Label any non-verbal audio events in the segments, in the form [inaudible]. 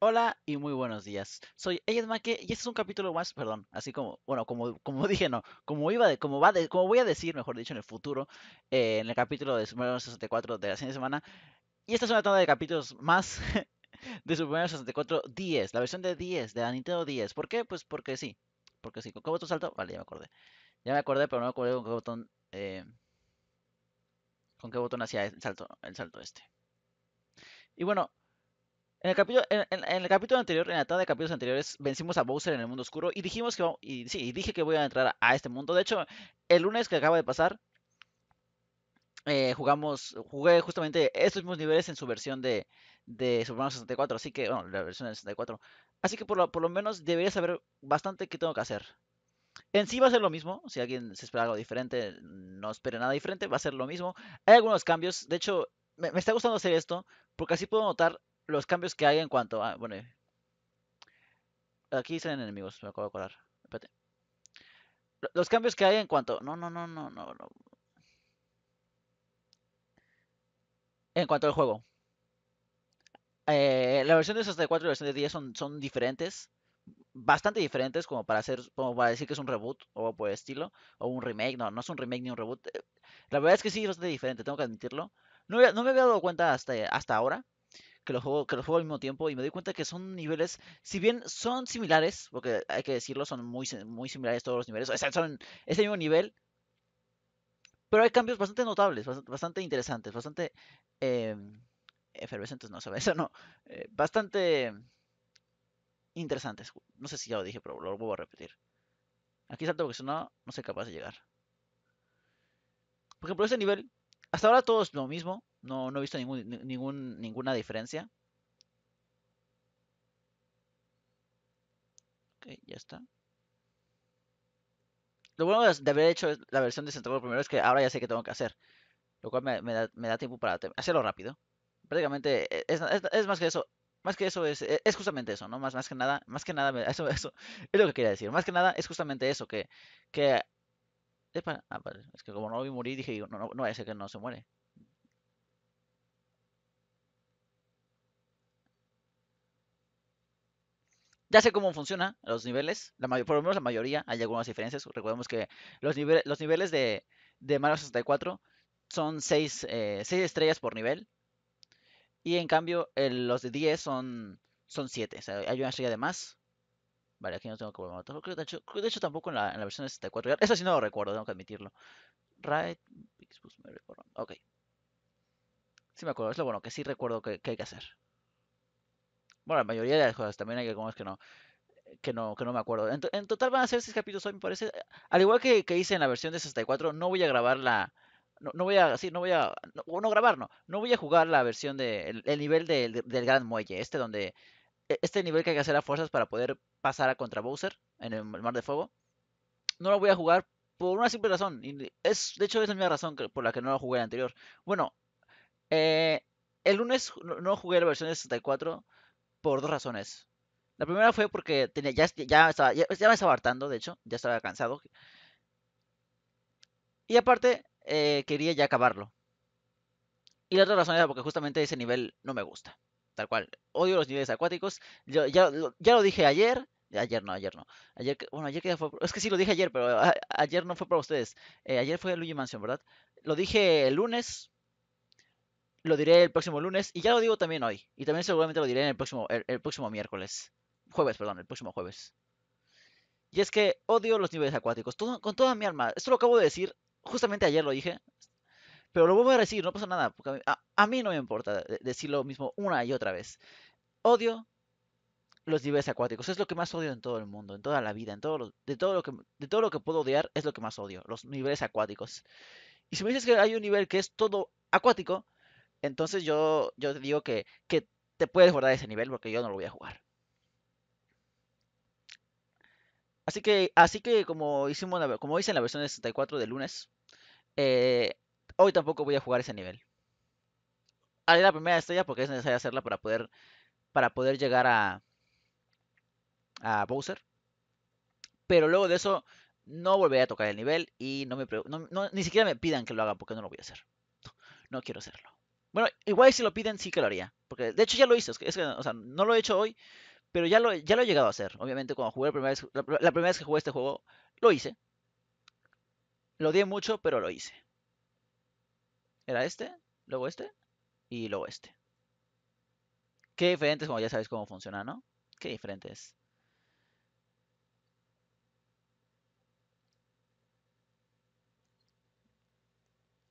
Hola y muy buenos días. Soy Eyes y este es un capítulo más, perdón, así como, bueno, como, como [laughs] dije, no, como iba de, como va de, como voy a decir, mejor dicho, en el futuro, eh, en el capítulo de Super Mario 64 de la siguiente semana. Y esta es una tanda de capítulos más [laughs] de Super Mario 64 10, la versión de 10, de la Nintendo 10. ¿Por qué? Pues porque sí. Porque sí. ¿Con qué botón salto? Vale, ya me acordé. Ya me acordé, pero no me acuerdo con qué botón. Eh, con qué botón hacía el salto, el salto este. Y bueno, en el, capítulo, en, el capítulo anterior, en la tarde de capítulos anteriores, vencimos a Bowser en el mundo oscuro y dijimos que y dije que voy a entrar a este mundo. De hecho, el lunes que acaba de pasar, eh, jugamos, jugué justamente estos mismos niveles en su versión de, de Super Mario 64, así que, bueno, la versión de 64. Así que por lo, menos debería saber bastante qué tengo que hacer. En sí va a ser lo mismo, si alguien se espera algo diferente, no espere nada diferente, va a ser lo mismo. Hay algunos cambios, de hecho, me está gustando hacer esto, porque así puedo notar los cambios que hay en cuanto a. Bueno, eh, aquí salen enemigos, me acabo de acordar. Los cambios que hay en cuanto. No, no, no, no, no, En cuanto al juego. Eh, la versión de 64 y la versión de 10 son, son diferentes. Bastante diferentes, como para hacer, como para decir que es un reboot o por estilo. O un remake. No, no es un remake ni un reboot. Eh, la verdad es que sí, es bastante diferente, tengo que admitirlo. No, no me había dado cuenta hasta, hasta ahora que lo juego, que al mismo tiempo y me di cuenta que son niveles, si bien son similares, porque hay que decirlo, son muy, muy similares todos los niveles, o sea, son ese mismo nivel, pero hay cambios bastante notables, bastante, interesantes, bastante em, efervescentes, no sabes, [laughs] eso no, eh, bastante interesantes. No sé si ya lo dije, pero lo vuelvo a repetir. Aquí salto porque si no, no soy capaz de llegar. Por ejemplo, este nivel, hasta ahora todo es lo mismo, no, no he visto ningún, ninguna diferencia. Ok, ya está. Lo bueno de haber hecho la versión de centro primero es que ahora ya sé qué tengo que hacer. Lo cual me, da, tiempo para hacerlo rápido. Prácticamente e, es, más que eso. Más que eso es, es justamente eso, ¿no? Más, más que nada, más que nada, [laughs] eso, eso es lo que quería decir. Más que nada es justamente eso, que, que ah, Es que como no vi morir, dije, no, no, no vaya que no se muere. Ya sé cómo funcionan los niveles, por lo menos la mayoría, hay algunas diferencias. Recordemos que los, niveles de, de, Mario 64 son 6 eh, estrellas por nivel. Y en cambio, los de 10 son, son 7. O sea, hay una estrella de más. Vale, aquí no tengo que volver creo que de, hecho, tampoco en la, versión de 64. Eso sí no lo recuerdo, tengo que admitirlo. Right, me Ok. Sí me acuerdo, es lo bueno, que sí recuerdo que hay que hacer. Bueno, la mayoría de las cosas, también hay algunas que no. Eh, que no, que no me acuerdo. En, total van a ser 6 capítulos hoy, me parece. Eh, al igual que, que hice en la versión de 64, no voy a grabar la, no, voy a, sí, no voy a, no, no, grabar, no, no voy a jugar la versión de, el, nivel del Gran Muelle, este donde, e, este nivel que hay que hacer a fuerzas para poder pasar a contra Bowser en el, Mar de Fuego, no lo voy a jugar por una simple razón, es, de hecho es la misma razón por la que no lo jugué el anterior. Bueno, eh, el lunes no jugué la versión de 64, por dos razones. La primera fue porque tenía, ya, ya, estaba, me estaba hartando, de hecho, ya estaba cansado. Y aparte, eh, quería ya acabarlo. Y la otra razón era porque justamente ese nivel no me gusta. Tal cual. Odio los niveles acuáticos. ya, lo dije ayer. Ayer no, ayer no. Ayer, bueno, ayer que fue. Es que sí lo dije ayer, pero ayer no fue para ustedes. Eh, ayer fue Luigi Mansion, ¿verdad? Lo dije el lunes lo diré el próximo lunes y ya lo digo también hoy. Y también seguramente lo diré en el próximo, el, próximo miércoles. Jueves, perdón, el próximo jueves. Y es que odio los niveles acuáticos, con toda mi alma. Esto lo acabo de decir, justamente ayer lo dije. Pero lo vuelvo a decir, no pasa nada. Porque a, mí, no me importa decir lo mismo una y otra vez. Odio los niveles acuáticos. Es lo que más odio en todo el mundo, en toda la vida, en todo de todo lo que de todo lo que puedo odiar es lo que más odio, los niveles acuáticos. Y si me dices que hay un nivel que es todo acuático, entonces yo, yo te digo que, te puedes guardar ese nivel porque yo no lo voy a jugar. Así que, así que como, hicimos como hice en la versión 64 de lunes, eh, hoy tampoco voy a jugar ese nivel. Haré la primera estrella porque es necesario hacerla para poder, para poder llegar a, a Bowser. Pero luego de eso no volveré a tocar el nivel y no me, ni siquiera me pidan que lo haga porque no lo voy a hacer. No quiero hacerlo. Bueno, igual si lo piden sí que lo haría. Porque de hecho ya lo hice. Es que, o sea, no lo he hecho hoy, pero ya lo, ya lo he llegado a hacer. Obviamente cuando jugué la primera, vez, la, primera vez que jugué este juego, lo hice. Lo di mucho, pero lo hice. Era este, luego este y luego este. Qué diferente es, como ya sabes cómo funciona, ¿no? Qué diferente es.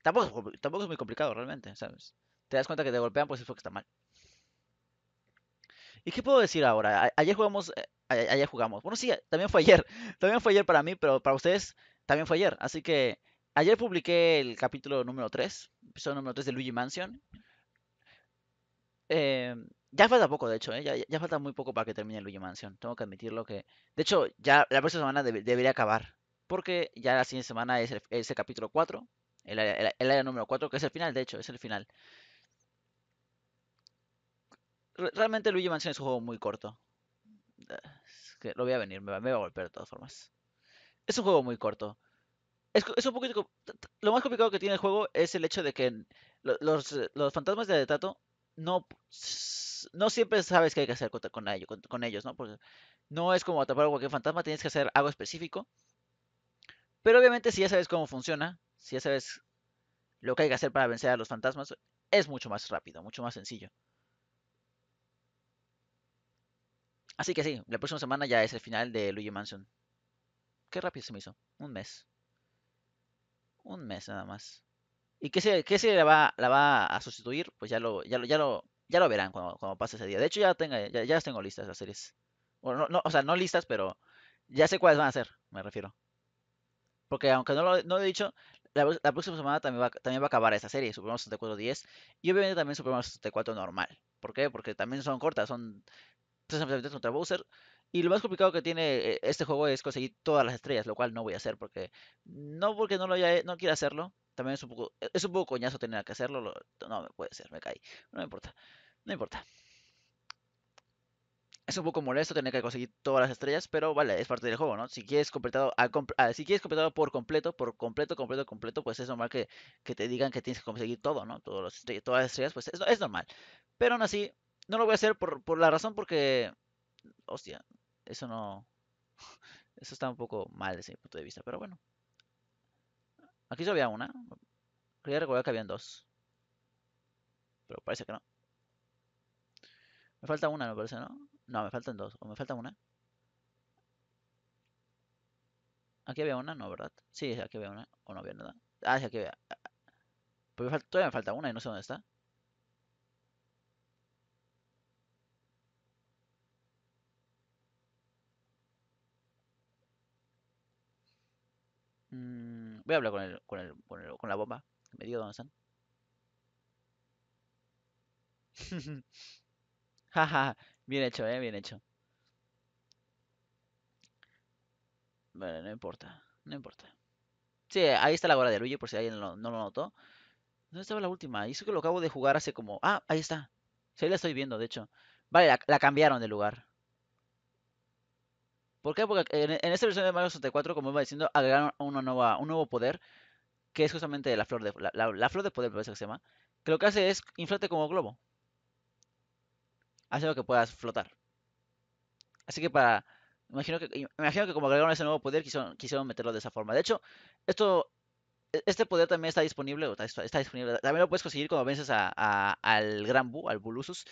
tampoco es muy complicado realmente, ¿sabes? te das cuenta que te golpean, pues eso que está mal. ¿Y qué puedo decir ahora? ayer jugamos, eh, ayer jugamos. Bueno, sí, también fue ayer. [laughs] También fue ayer para mí, pero para ustedes también fue ayer. Así que ayer publiqué el capítulo número 3, episodio número 3 de Luigi Mansion. Eh, ya falta poco, de hecho, eh, ya, falta muy poco para que termine Luigi Mansion. Tengo que admitirlo que... De hecho, ya la próxima semana debería acabar. Porque ya la siguiente semana es el, capítulo 4. El el, el área número 4, que es el final, de hecho, es el final. Realmente Luigi Mansion es un juego muy corto. lo voy a venir, me va, a golpear de todas formas. Es un juego muy corto. Es, un poquito, lo más complicado que tiene el juego es el hecho de que los, fantasmas de detato no, no siempre sabes qué hay que hacer con, ellos, ¿no? no es como atrapar a cualquier fantasma, tienes que hacer algo específico. Pero obviamente si ya sabes cómo funciona, si ya sabes lo que hay que hacer para vencer a los fantasmas, es mucho más rápido, mucho más sencillo. Así que sí, la próxima semana ya es el final de Luigi Mansion. Qué rápido se me hizo. Un mes. Un mes nada más. ¿Y qué serie qué se la, va, la va a sustituir? Pues ya lo, ya lo, ya lo, ya lo verán cuando, pase ese día. De hecho, ya, tenga, ya, tengo listas las series. Bueno, no, o sea, no listas, pero ya sé cuáles van a ser, me refiero. Porque aunque no lo, he dicho, la, próxima semana también va, también va a acabar esa serie, Super Mario 10. Y obviamente también Super Mario 64 normal. ¿Por qué? Porque también son cortas, son contra Bowser. Y lo más complicado que tiene eh, este juego es conseguir todas las estrellas, lo cual no voy a hacer porque no porque no lo haya, no quiera hacerlo. También es un poco e, es un poco coñazo tener que hacerlo, no me puede ser, me caí. No me importa. No importa. Es un poco molesto tener que conseguir todas las estrellas, pero vale, es parte del juego, ¿no? Si quieres completado ah, ah, si quieres completado por completo, por completo, completo, completo, pues es normal que, que te digan que tienes que conseguir todo, ¿no? Todos todas las estrellas, pues eso es normal. Pero aún así, no lo voy a hacer por, por la razón porque, hostia, eso no, [laughs] eso está un poco mal desde mi punto de vista, pero bueno. Aquí solo había una. Quería recordar que habían dos. Pero parece que no. Me falta una, no parece, ¿no? No, me faltan dos. ¿O me falta una? Aquí había una, no, ¿verdad? Sí, aquí había una. O no había nada. Ah, aquí había. Ah, ah. Pues todavía me falta una y no sé dónde está. Voy a hablar con, el, con, el, con, la bomba. Me digo dónde están. [laughs] bien hecho, eh, bien hecho. Vale, no importa, no importa. Sí, ahí está la hora de Luigi, por si alguien no, lo notó. ¿Dónde estaba la última? Hizo que lo acabo de jugar hace como... Ah, ahí está. Sí, ahí la estoy viendo, de hecho. Vale, la cambiaron de lugar. ¿Por qué? Porque en, esta versión de Mario 64, como iba diciendo, agregaron un nuevo poder, que es justamente la flor de, la, flor de poder, que se llama, lo que hace es inflarte como globo. Hace lo que puedas flotar. Así que para... Imagino que, imagino que como agregaron ese nuevo poder, quisieron, meterlo de esa forma. De hecho, esto e, este poder también está disponible, está, disponible. También lo puedes conseguir cuando vences al Gran Bu, al Bulusus,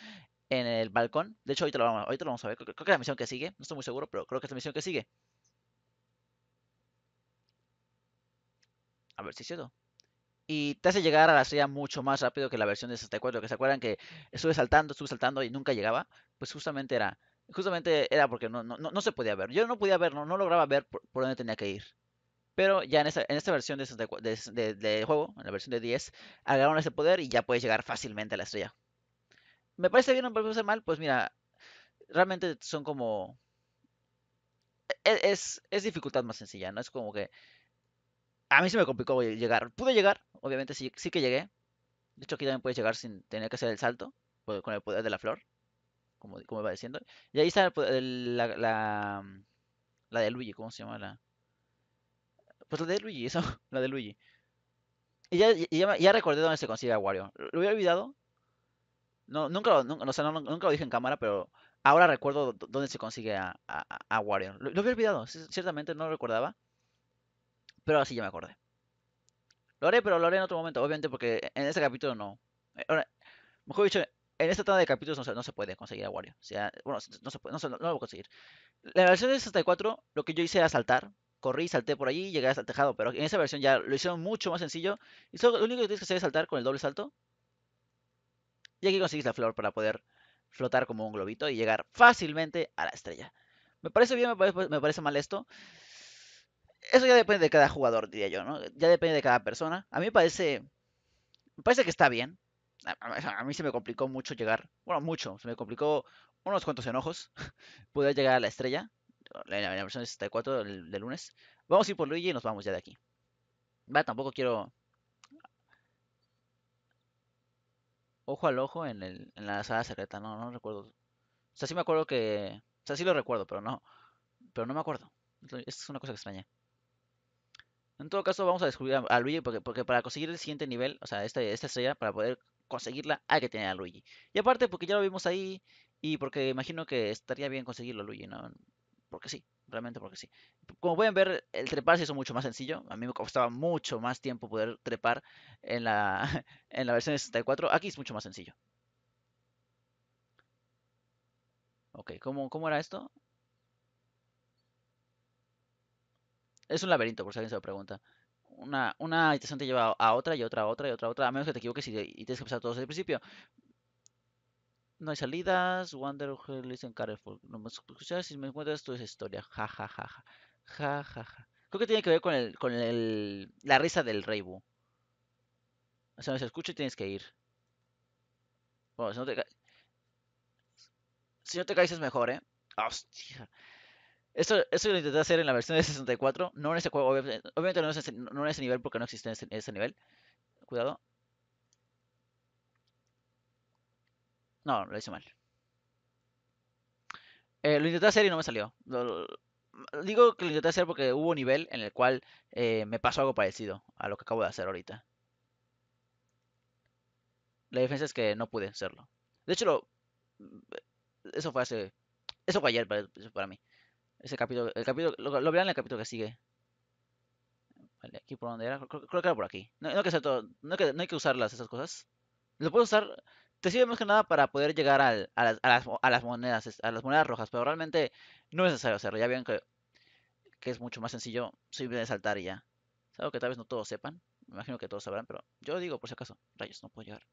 en el balcón. De hecho, ahorita lo vamos, lo vamos a ver. Creo, que es la misión que sigue. No estoy muy seguro, pero creo que es la misión que sigue. A ver si es cierto. Y te hace llegar a la estrella mucho más rápido que la versión de 64. Que se acuerdan que estuve saltando, estuve saltando y nunca llegaba. Pues justamente era. Justamente era porque no, se podía ver. Yo no podía ver, no, lograba ver por, dónde tenía que ir. Pero ya en esta, versión de, de, de, juego, en la versión de 10, agarraron ese poder y ya puedes llegar fácilmente a la estrella. Me parece bien o me parece mal, pues mira, realmente son como... E-, es, es dificultad más sencilla, ¿no? Es como que... A mí se me complicó llegar. Pude llegar, obviamente sí, sí que llegué. De hecho, aquí también puedes llegar sin tener que hacer el salto, pues, con el poder de la flor, como, como iba diciendo. Y ahí está la, la, de Luigi, ¿cómo se llama? La... Pues la de Luigi, [laughs] eso, la de Luigi. Y ya, ya, ya recordé dónde se consigue a Wario. lo había olvidado, nunca, lo, dije en cámara, pero ahora recuerdo dónde se consigue a, a, Wario. Lo, había olvidado, ciertamente no lo recordaba. Pero ahora sí ya me acordé. Lo haré, pero lo haré en otro momento, obviamente, porque e-, en este capítulo no. Eh, mejor dicho, en esta etapa de capítulos no se, puede conseguir a Wario. bueno, no, lo voy a conseguir. La versión de 64, lo que yo hice era saltar. Corrí, salté por allí y llegué hasta el tejado. Pero en esa versión ya lo hicieron mucho más sencillo. Y lo único que tienes que hacer es saltar con el doble salto. Y aquí conseguís la flor para poder flotar como un globito y llegar fácilmente a la estrella. ¿Me parece bien? ¿Me parece, mal esto? Eso ya depende de cada jugador, diría yo, ¿no? Ya depende de cada persona. A mí me parece... Me parece que está bien. A, mí se me complicó mucho llegar. Bueno, mucho. Se me complicó unos cuantos enojos. [laughs] Poder llegar a la estrella. la, versión 64 del, lunes. Vamos a ir por Luigi y nos vamos ya de aquí. Va, tampoco quiero ojo al ojo en, la sala secreta, no, no recuerdo. O sea, sí me acuerdo que... O sea, sí lo recuerdo, pero no. Pero no me acuerdo. Es una cosa extraña. En todo caso, vamos a descubrir a, Luigi porque, para conseguir el siguiente nivel, o sea, esta, esta estrella, para poder conseguirla, hay que tener a Luigi. Y aparte, porque ya lo vimos ahí y porque imagino que estaría bien conseguirlo, a Luigi, ¿no? Porque sí realmente porque sí. Como pueden ver, el trepar se hizo mucho más sencillo. A mí me costaba mucho más tiempo poder trepar en la, [laughs] en la versión 64. Aquí es mucho más sencillo. Ok, ¿cómo, cómo era esto? Es un laberinto, por si alguien se lo pregunta. Una, una, te lleva a otra y otra a otra y otra a otra, a menos que te equivoques y, y tienes que empezar todo desde el principio no hay salidas. Wonder listen careful. No me escuchas si me encuentras tu historia. Ja, Jajaja Creo que tiene que ver con el, con el, la risa del Reibu. O sea, no se escucha y tienes que ir. Bueno, si no te, si no te caes es mejor, ¿eh? Hostia. Esto, esto lo intenté hacer en la versión de 64. No en ese juego. Obviamente, no, en ese nivel porque no existe en ese nivel. Cuidado. No, lo hice mal. Eh, lo intenté hacer y no me salió. digo que lo intenté hacer porque hubo un nivel en el cual eh, me pasó algo parecido a lo que acabo de hacer ahorita. La diferencia es que no pude hacerlo. De hecho, eso fue hace... Eso fue ayer para, mí. Ese capítulo... El capítulo lo, verán en el capítulo que sigue. aquí por donde era. Creo, que era por aquí. No, hay que usar no hay que usarlas, esas cosas. Lo puedo usar te sirve más que nada para poder llegar a, las, monedas, a las monedas rojas, pero realmente no es necesario hacerlo. Ya vieron que, es mucho más sencillo de saltar y ya. Es algo que tal vez no todos sepan. Me imagino que todos sabrán, pero yo digo por si acaso. Rayos, no puedo llegar.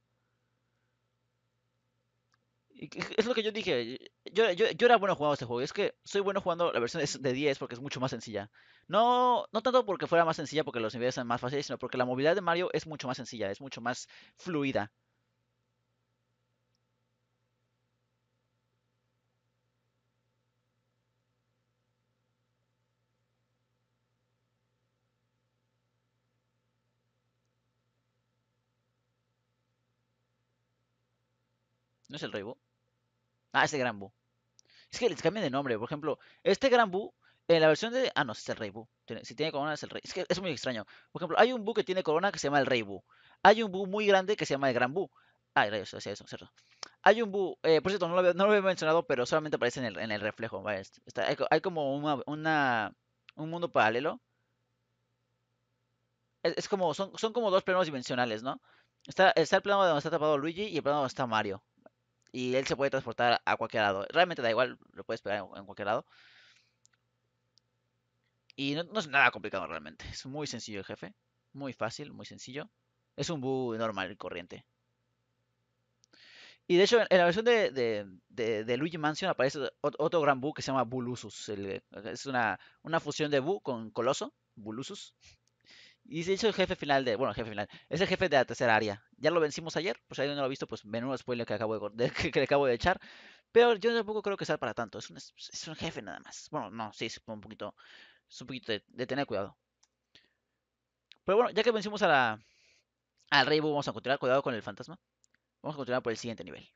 es lo que yo dije. Yo, yo, yo, era bueno jugando este juego. Es que soy bueno jugando la versión de 10 porque es mucho más sencilla. No, no tanto porque fuera más sencilla porque los niveles sean más fáciles, sino porque la movilidad de Mario es mucho más sencilla, es mucho más fluida. ¿No es el Rey Ah, es el Gran Bu. Es que les cambian de nombre. Por ejemplo, este Gran Bu, en la versión de... Ah, no, es el Rey si tiene corona, es el Rey. Es que es muy extraño. Por ejemplo, hay un bu que tiene corona que se llama el Rey Bu. Hay un bu muy grande que se llama el Gran Bu. Ah, eso eso, cierto. Hay un bu eh, por cierto, no lo, había, no lo, mencionado, pero solamente aparece en el, reflejo. hay, como una, un mundo paralelo. Es, como, son, como dos planos dimensionales, ¿no? Está, el plano donde está tapado Luigi y el plano donde está Mario. Y él se puede transportar a cualquier lado. Realmente da igual, lo puedes pegar en, cualquier lado. Y no, es nada complicado realmente. Es muy sencillo el jefe. Muy fácil, muy sencillo. Es un bu normal y corriente. Y de hecho, en la versión de, de, de, Luigi Mansion aparece otro gran bug que se llama Bulusus. es una, una fusión de Bu con Coloso, Bulusus. Y de hecho el jefe final de, bueno, el jefe final, es el jefe de la tercera área. Ya lo vencimos ayer, pues alguien no lo ha visto, pues menudo spoiler que acabo de, [laughs] que, le acabo de echar. Pero yo tampoco creo que sea para tanto, es un, es un jefe nada más. Bueno, no, sí, es un poquito, es un poquito de, tener cuidado. Pero bueno, ya que vencimos a la, al rey, vamos a continuar, cuidado con el fantasma. Vamos a continuar por el siguiente nivel.